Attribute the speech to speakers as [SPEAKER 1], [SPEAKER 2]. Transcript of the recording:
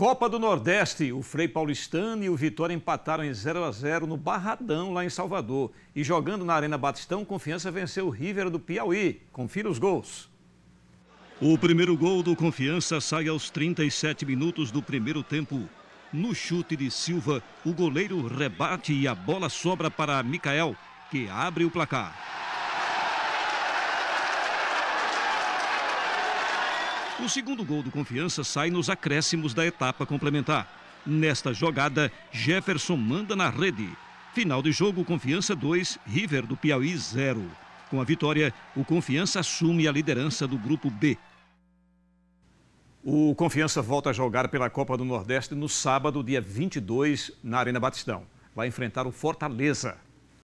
[SPEAKER 1] Copa do Nordeste, o Frei Paulistano e o Vitória empataram em 0 a 0 no Barradão, lá em Salvador. E jogando na Arena Batistão, Confiança venceu o River do Piauí. Confira os gols. O primeiro gol do Confiança sai aos 37 minutos do primeiro tempo. No chute de Silva, o goleiro rebate e a bola sobra para Mikael, que abre o placar. O segundo gol do Confiança sai nos acréscimos da etapa complementar. Nesta jogada, Jefferson manda na rede. Final de jogo, Confiança 2, River do Piauí 0. Com a vitória, o Confiança assume a liderança do grupo B. O Confiança volta a jogar pela Copa do Nordeste no sábado, dia 22, na Arena Batistão. Vai enfrentar o Fortaleza,